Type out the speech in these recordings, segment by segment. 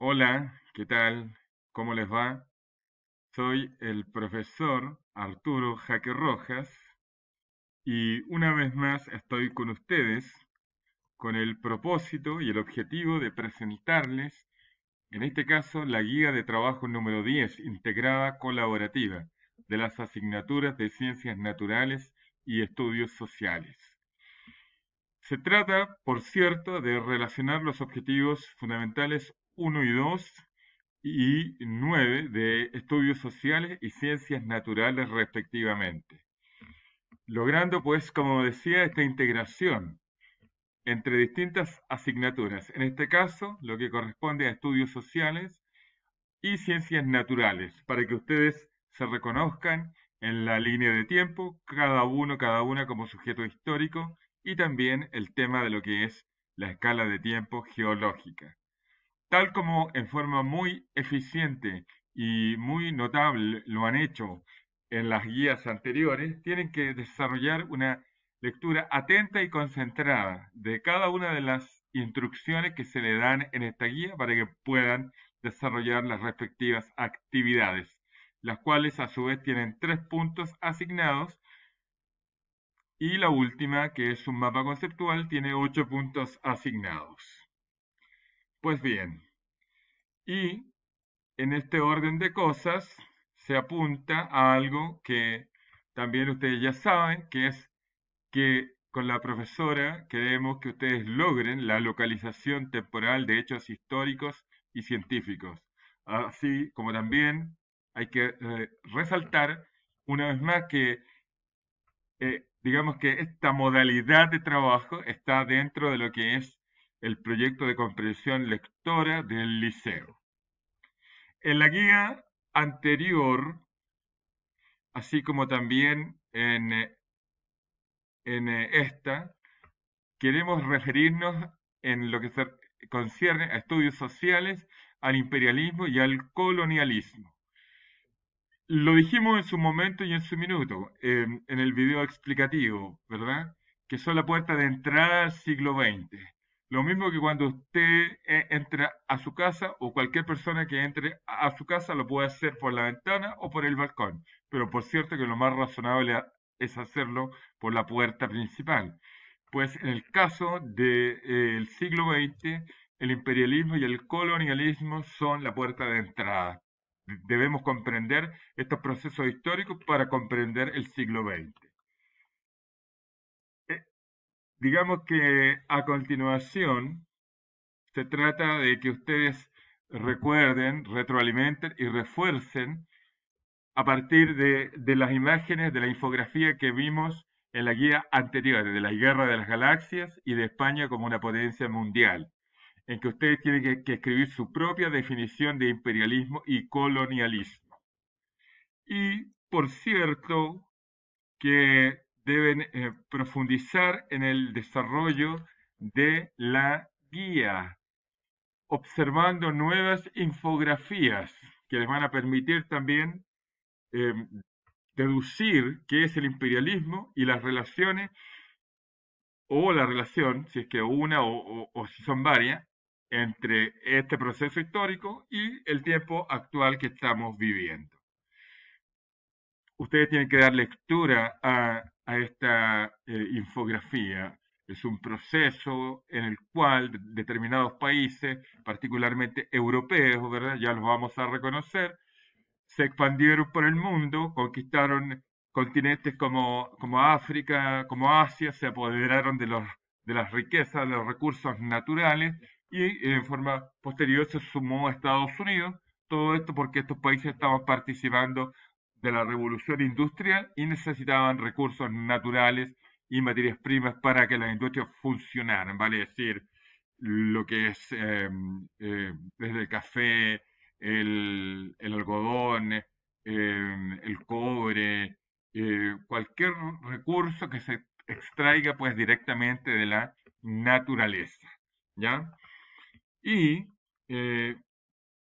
Hola, ¿qué tal? ¿Cómo les va? Soy el profesor Arturo Jaque Rojas y una vez más estoy con ustedes con el propósito y el objetivo de presentarles, en este caso, la guía de trabajo número 10, integrada colaborativa, de las asignaturas de Ciencias Naturales y Estudios Sociales. Se trata, por cierto, de relacionar los objetivos fundamentales 1 y 2 y 9 de Estudios Sociales y Ciencias Naturales respectivamente, logrando pues, como decía, esta integración entre distintas asignaturas, en este caso lo que corresponde a Estudios Sociales y Ciencias Naturales, para que ustedes se reconozcan en la línea de tiempo, cada uno, cada una como sujeto histórico, y también el tema de lo que es la escala de tiempo geológica tal como en forma muy eficiente y muy notable lo han hecho en las guías anteriores, tienen que desarrollar una lectura atenta y concentrada de cada una de las instrucciones que se le dan en esta guía para que puedan desarrollar las respectivas actividades, las cuales a su vez tienen tres puntos asignados y la última, que es un mapa conceptual, tiene ocho puntos asignados. Pues bien, y en este orden de cosas se apunta a algo que también ustedes ya saben, que es que con la profesora queremos que ustedes logren la localización temporal de hechos históricos y científicos, así como también hay que eh, resaltar una vez más que eh, digamos que esta modalidad de trabajo está dentro de lo que es el proyecto de comprensión lectora del liceo. En la guía anterior, así como también en, en esta, queremos referirnos en lo que se concierne a estudios sociales, al imperialismo y al colonialismo. Lo dijimos en su momento y en su minuto, en el video explicativo, ¿verdad? Que son la puerta de entrada al siglo XX. Lo mismo que cuando usted eh, entra a su casa o cualquier persona que entre a su casa lo puede hacer por la ventana o por el balcón. Pero por cierto que lo más razonable es hacerlo por la puerta principal. Pues en el caso del eh, siglo XX, el imperialismo y el colonialismo son la puerta de entrada. Debemos comprender estos procesos históricos para comprender el siglo XX. Digamos que a continuación se trata de que ustedes recuerden, retroalimenten y refuercen a partir de, las imágenes de la infografía que vimos en la guía anterior, de la Guerra de las Galaxias y de España como una potencia mundial, en que ustedes tienen que, que escribir su propia definición de imperialismo y colonialismo. Y, por cierto, que deben eh, profundizar en el desarrollo de la guía, observando nuevas infografías que les van a permitir también eh, deducir qué es el imperialismo y las relaciones, o la relación, si es que una o si son varias, entre este proceso histórico y el tiempo actual que estamos viviendo ustedes tienen que dar lectura a, esta eh, infografía. Es un proceso en el cual determinados países, particularmente europeos, ¿verdad? ya los vamos a reconocer, se expandieron por el mundo, conquistaron continentes como, como África, como Asia, se apoderaron de, de las riquezas, de los recursos naturales y en forma posterior se sumó a Estados Unidos. Todo esto porque estos países estaban participando de la revolución industrial y necesitaban recursos naturales y materias primas para que las industrias funcionaran, vale decir, lo que es desde em, eh, el café, el, algodón, em, el cobre, eh, cualquier recurso que se extraiga pues directamente de la naturaleza, ¿ya? Y eh,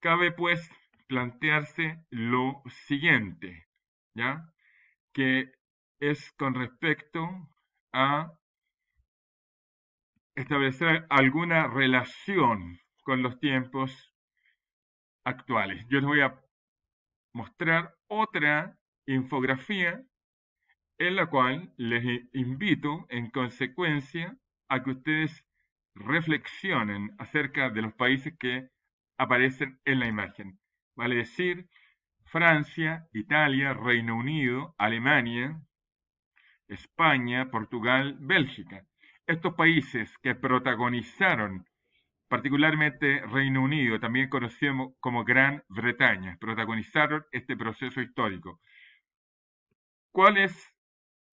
cabe pues plantearse lo siguiente, ¿ya? Que es con respecto a establecer alguna relación con los tiempos actuales. Yo les voy a mostrar otra infografía en la cual les invito en consecuencia a que ustedes reflexionen acerca de los países que aparecen en la imagen vale decir Francia, Italia, Reino Unido, Alemania, España, Portugal, Bélgica. Estos países que protagonizaron, particularmente Reino Unido, también conocido como Gran Bretaña, protagonizaron este proceso histórico. ¿Cuáles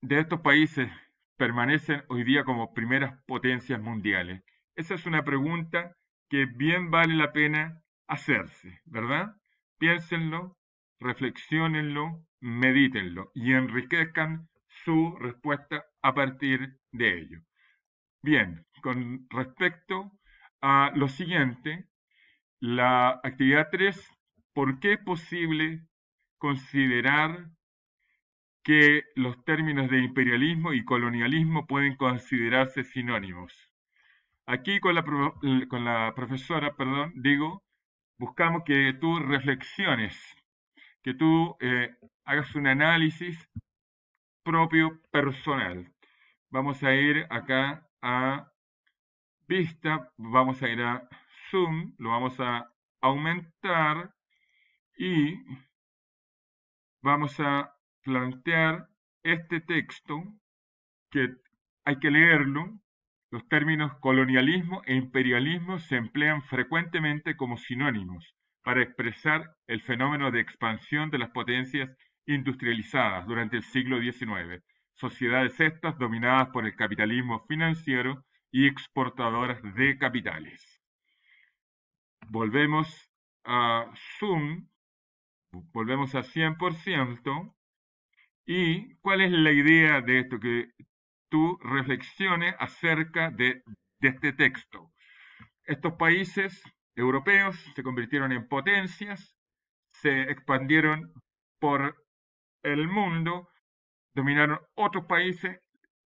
de estos países permanecen hoy día como primeras potencias mundiales? Esa es una pregunta que bien vale la pena hacerse, ¿verdad? piénsenlo, reflexionenlo, medítenlo y enriquezcan su respuesta a partir de ello. Bien, con respecto a lo siguiente, la actividad 3, ¿por qué es posible considerar que los términos de imperialismo y colonialismo pueden considerarse sinónimos? Aquí con la, con la profesora, perdón, digo buscamos que tú reflexiones, que tú eh, hagas un análisis propio personal. Vamos a ir acá a vista, vamos a ir a zoom, lo vamos a aumentar y vamos a plantear este texto que hay que leerlo los términos colonialismo e imperialismo se emplean frecuentemente como sinónimos para expresar el fenómeno de expansión de las potencias industrializadas durante el siglo XIX, sociedades estas dominadas por el capitalismo financiero y exportadoras de capitales. Volvemos a Zoom, volvemos a 100%, y cuál es la idea de esto que tú reflexiones acerca de, este texto. Estos países europeos se convirtieron en potencias, se expandieron por el mundo, dominaron otros países,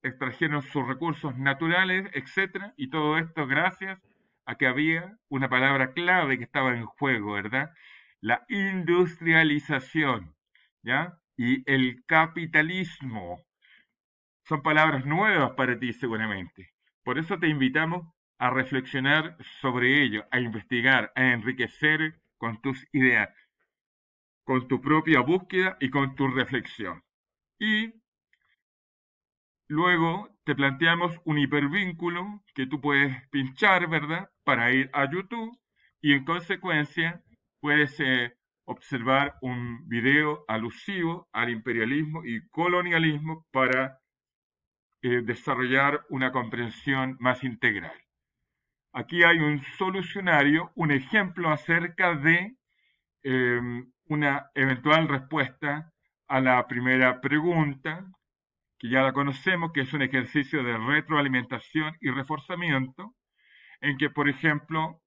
extrajeron sus recursos naturales, etcétera, y todo esto gracias a que había una palabra clave que estaba en juego, ¿verdad? La industrialización, ¿ya? Y el capitalismo, son palabras nuevas para ti seguramente. Por eso te invitamos a reflexionar sobre ello, a investigar, a enriquecer con tus ideas, con tu propia búsqueda y con tu reflexión. Y luego te planteamos un hipervínculo que tú puedes pinchar, ¿verdad? Para ir a YouTube y en consecuencia puedes eh, observar un video alusivo al imperialismo y colonialismo para eh, desarrollar una comprensión más integral. Aquí hay un solucionario, un ejemplo acerca de em, una eventual respuesta a la primera pregunta, que ya la conocemos, que es un ejercicio de retroalimentación y reforzamiento, en que, por ejemplo,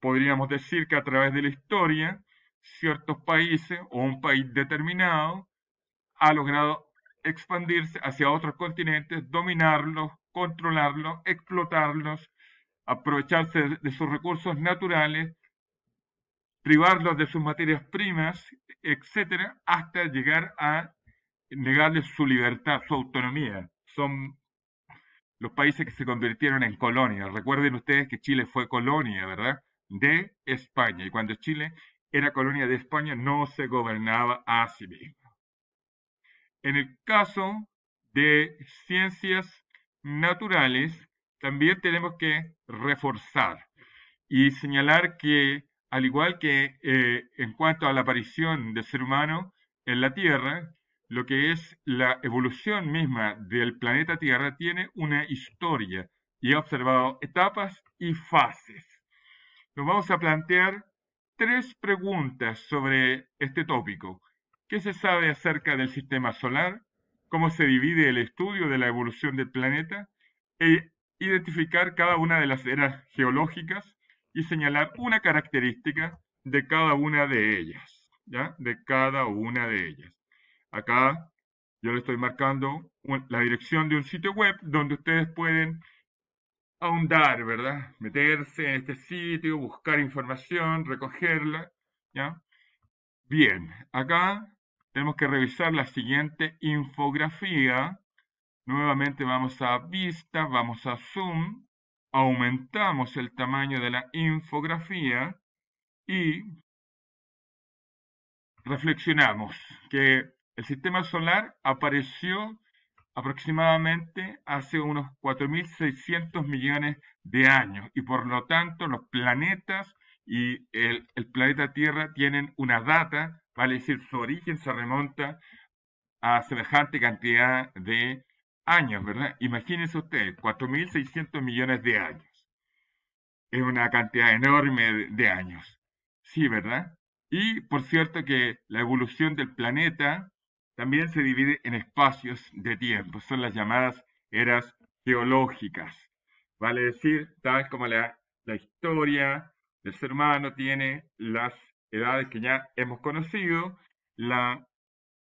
podríamos decir que a través de la historia, ciertos países o un país determinado ha logrado expandirse hacia otros continentes, dominarlos, controlarlos, explotarlos, aprovecharse de sus recursos naturales, privarlos de sus materias primas, etcétera, hasta llegar a negarles su libertad, su autonomía. Son los países que se convirtieron en colonias. Recuerden ustedes que Chile fue colonia, ¿verdad? De España. Y cuando Chile era colonia de España, no se gobernaba a sí mismo. En el caso de ciencias naturales, también tenemos que reforzar y señalar que, al igual que eh, en cuanto a la aparición del ser humano en la Tierra, lo que es la evolución misma del planeta Tierra tiene una historia y ha observado etapas y fases. Nos vamos a plantear tres preguntas sobre este tópico. ¿Qué se sabe acerca del sistema solar? ¿Cómo se divide el estudio de la evolución del planeta? E identificar cada una de las eras geológicas y señalar una característica de cada una de ellas. ¿Ya? De cada una de ellas. Acá yo le estoy marcando la dirección de un sitio web donde ustedes pueden ahondar, ¿verdad? Meterse en este sitio, buscar información, recogerla, ¿ya? Bien, acá tenemos que revisar la siguiente infografía. Nuevamente vamos a vista, vamos a zoom, aumentamos el tamaño de la infografía y reflexionamos que el sistema solar apareció aproximadamente hace unos 4.600 millones de años y por lo tanto los planetas y el, el, planeta Tierra tienen una data vale decir, su origen se remonta a semejante cantidad de años, ¿verdad? Imagínense ustedes, 4.600 millones de años. Es una cantidad enorme de, años. Sí, ¿verdad? Y por cierto que la evolución del planeta también se divide en espacios de tiempo, son las llamadas eras geológicas. Vale decir, tal como la, la historia del ser humano tiene las edades que ya hemos conocido, la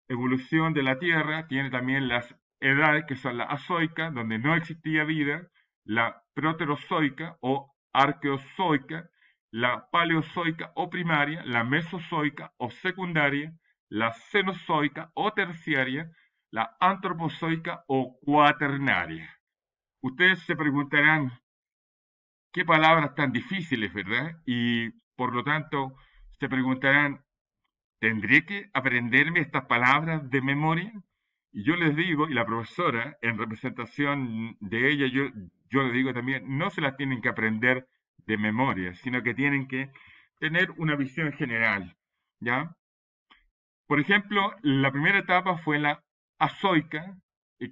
evolución de la Tierra tiene también las edades que son la azoica, donde no existía vida, la proterozoica o arqueozoica, la paleozoica o primaria, la mesozoica o secundaria, la cenozoica o terciaria, la antropozoica o cuaternaria. Ustedes se preguntarán, qué palabras tan difíciles, ¿verdad? Y por lo tanto, se preguntarán, ¿tendré que aprenderme estas palabras de memoria? Y yo les digo, y la profesora, en representación de ella, yo, yo les digo también, no se las tienen que aprender de memoria, sino que tienen que tener una visión general, ¿ya? Por ejemplo, la primera etapa fue la azoica,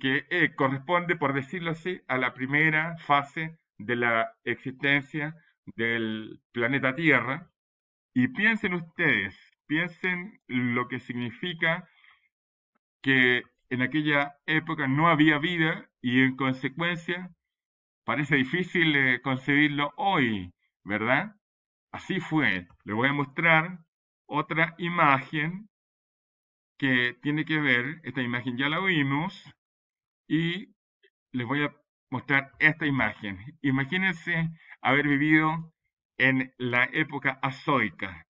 que eh, corresponde, por decirlo así, a la primera fase de la existencia del planeta Tierra, y piensen ustedes, piensen lo que significa que en aquella época no había vida y en consecuencia parece difícil eh, concebirlo hoy, ¿verdad? Así fue. Les voy a mostrar otra imagen que tiene que ver, esta imagen ya la vimos, y les voy a mostrar esta imagen. Imagínense haber vivido en la época azoica.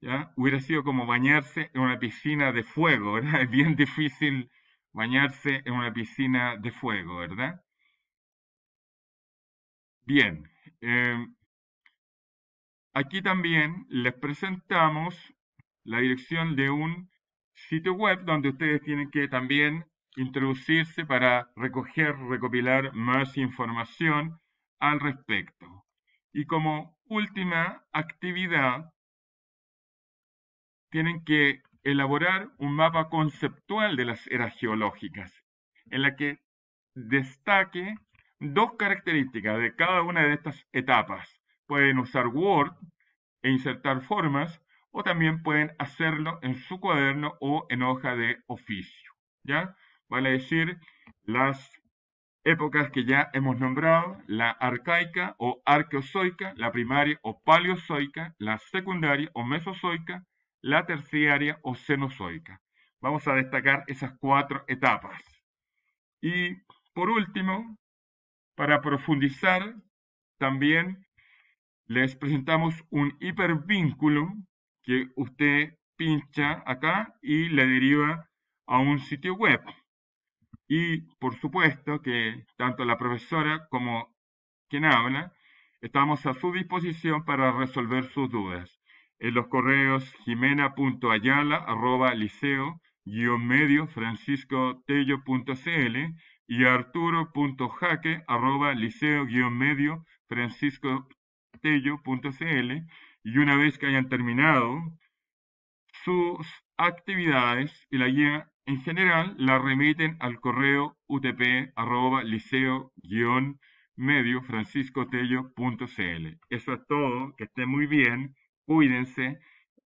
¿ya? Hubiera sido como bañarse en una piscina de fuego, ¿verdad? Es bien difícil bañarse en una piscina de fuego, ¿verdad? Bien. Eh, aquí también les presentamos la dirección de un sitio web donde ustedes tienen que también introducirse para recoger, recopilar más información al respecto. Y como última actividad, tienen que elaborar un mapa conceptual de las eras geológicas, en la que destaque dos características de cada una de estas etapas. Pueden usar Word e insertar formas, o también pueden hacerlo en su cuaderno o en hoja de oficio. ¿Ya? Vale decir, las épocas que ya hemos nombrado, la arcaica o arqueozoica, la primaria o paleozoica, la secundaria o mesozoica, la terciaria o cenozoica. Vamos a destacar esas cuatro etapas. Y por último, para profundizar, también les presentamos un hipervínculo que usted pincha acá y le deriva a un sitio web y por supuesto que tanto la profesora como quien habla, estamos a su disposición para resolver sus dudas. En los correos jimena.ayala.liceo medio y jaque arroba liceo medio cl y una vez que hayan terminado sus actividades y la guía en general la remiten al correo utp-liceo-medio Eso es todo, que estén muy bien, cuídense,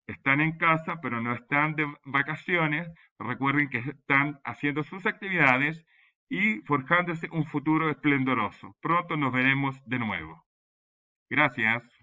están en casa, pero no están de vacaciones, recuerden que están haciendo sus actividades y forjándose un futuro esplendoroso. Pronto nos veremos de nuevo. Gracias.